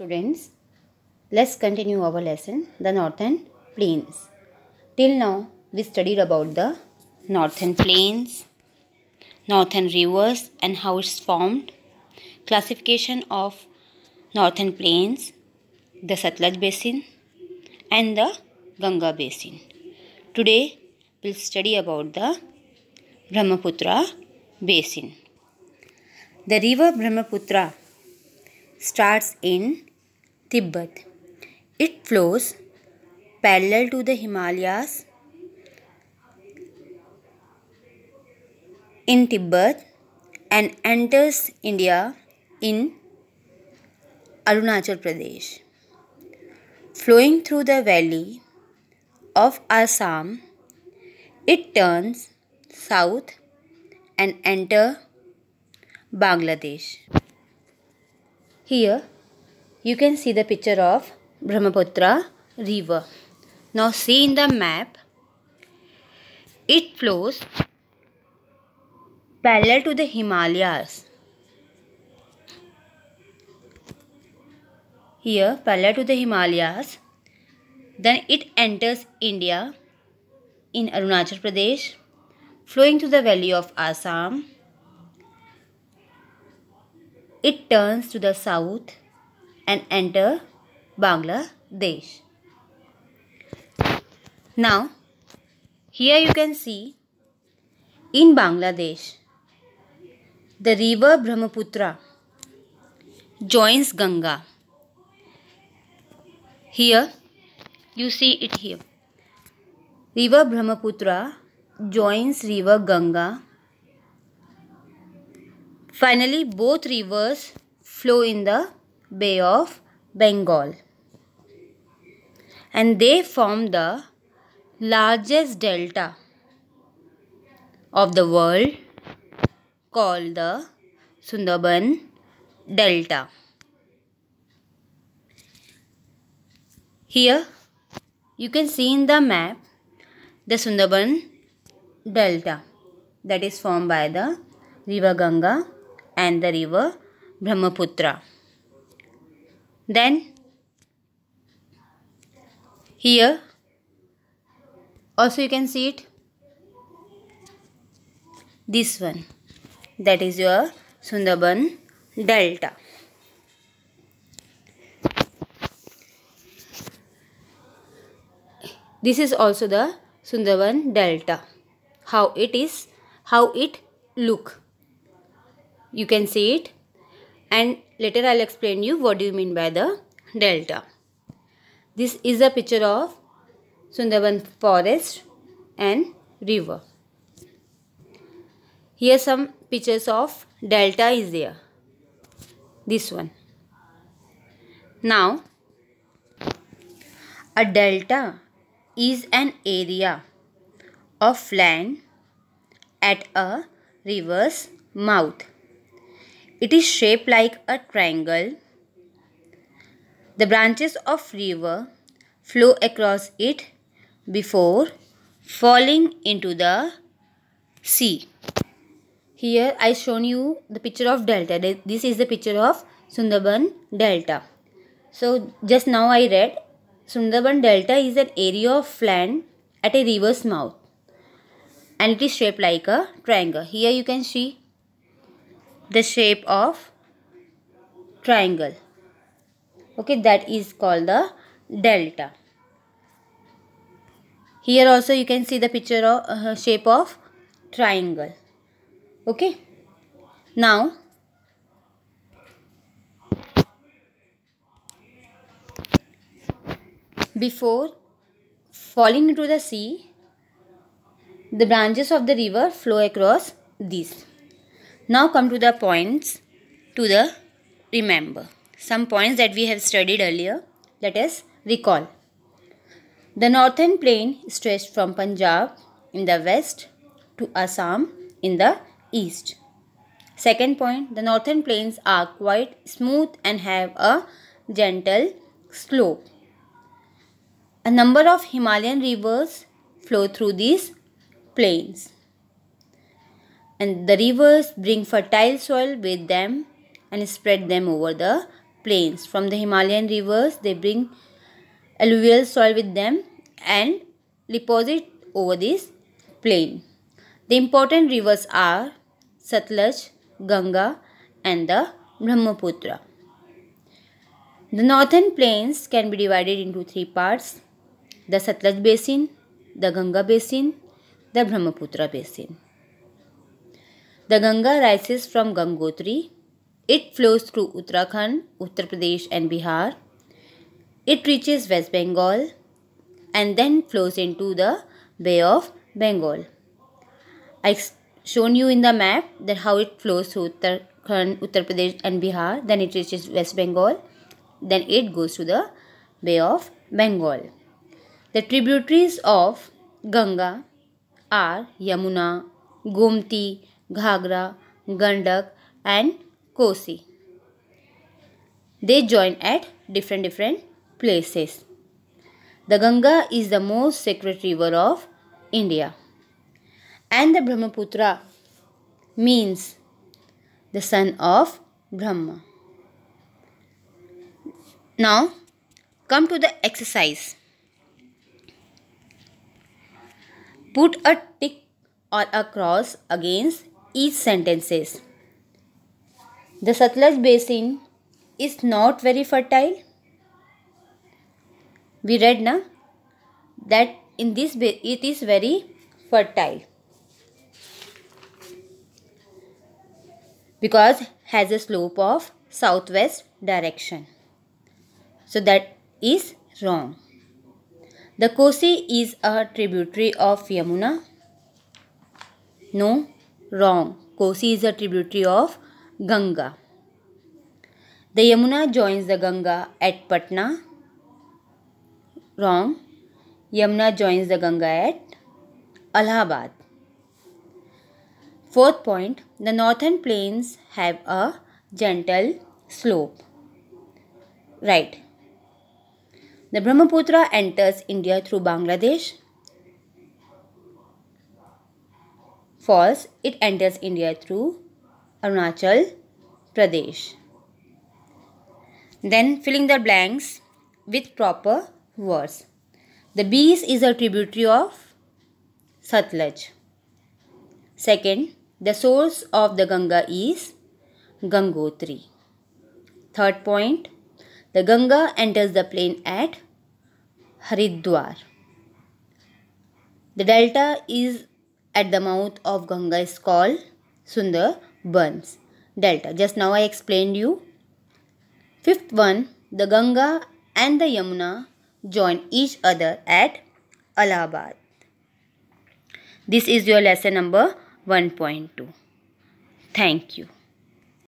Students, let's continue our lesson, the Northern Plains. Till now, we studied about the Northern Plains, Northern Rivers and how it's formed, classification of Northern Plains, the Satlaj Basin and the Ganga Basin. Today, we'll study about the Brahmaputra Basin. The river Brahmaputra starts in Tibet. It flows parallel to the Himalayas. in Tibet and enters India in Arunachal Pradesh. Flowing through the valley of Assam, it turns south and enter Bangladesh. Here you can see the picture of Brahmaputra river. Now see in the map, it flows parallel to the Himalayas. Here parallel to the Himalayas. Then it enters India in Arunachal Pradesh, flowing to the valley of Assam. It turns to the south and enter Bangladesh. Now, here you can see in Bangladesh, the river Brahmaputra joins Ganga. Here, you see it here. River Brahmaputra joins river Ganga. Finally, both rivers flow in the Bay of Bengal. And they form the largest delta of the world called the Sundarban Delta. Here you can see in the map the Sundarban Delta that is formed by the river Ganga and the river Brahmaputra. Then here also you can see it. This one that is your Sundarban Delta. This is also the Sundarban Delta. How it is, how it look. You can see it and later I'll explain you what do you mean by the delta. This is a picture of Sundarban forest and river. Here some pictures of delta is there. This one. Now, a delta is an area of land at a river's mouth it is shaped like a triangle. The branches of river flow across it before falling into the sea. Here I shown you the picture of delta. This is the picture of Sundarban Delta. So just now I read Sundarban Delta is an area of land at a river's mouth and it is shaped like a triangle. Here you can see the shape of triangle okay that is called the delta here also you can see the picture of uh, shape of triangle okay now before falling into the sea the branches of the river flow across these now come to the points to the remember. Some points that we have studied earlier. Let us recall. The northern plain stretched from Punjab in the west to Assam in the east. Second point, the northern plains are quite smooth and have a gentle slope. A number of Himalayan rivers flow through these plains and the rivers bring fertile soil with them and spread them over the plains. From the Himalayan rivers, they bring alluvial soil with them and deposit over this plain. The important rivers are Satluj, Ganga and the Brahmaputra. The northern plains can be divided into three parts, the Satluj Basin, the Ganga Basin, the Brahmaputra Basin. The Ganga rises from Gangotri. It flows through Uttarakhand, Uttar Pradesh and Bihar. It reaches West Bengal and then flows into the Bay of Bengal. I've shown you in the map that how it flows through Uttarakhand, Uttar Pradesh and Bihar. Then it reaches West Bengal. Then it goes to the Bay of Bengal. The tributaries of Ganga are Yamuna, Gomti Ghagra, Gandak and Kosi. They join at different different places. The Ganga is the most sacred river of India. And the Brahmaputra means the son of Brahma. Now come to the exercise. Put a tick or a cross against each sentences. The Satluj basin is not very fertile. We read na that in this it is very fertile because has a slope of southwest direction. So that is wrong. The Kosi is a tributary of Yamuna. No, wrong. Kosi is a tributary of Ganga. The Yamuna joins the Ganga at Patna. Wrong. Yamuna joins the Ganga at Allahabad. Fourth point, the northern plains have a gentle slope. Right. The Brahmaputra enters India through Bangladesh. falls, it enters India through Arunachal Pradesh. Then filling the blanks with proper words. The Bees is a tributary of Satluj. Second, the source of the Ganga is Gangotri. Third point, the Ganga enters the plain at Haridwar. The delta is at the mouth of Ganga is called burns Delta. Just now I explained you. Fifth one, the Ganga and the Yamuna join each other at Allahabad. This is your lesson number 1.2. Thank you.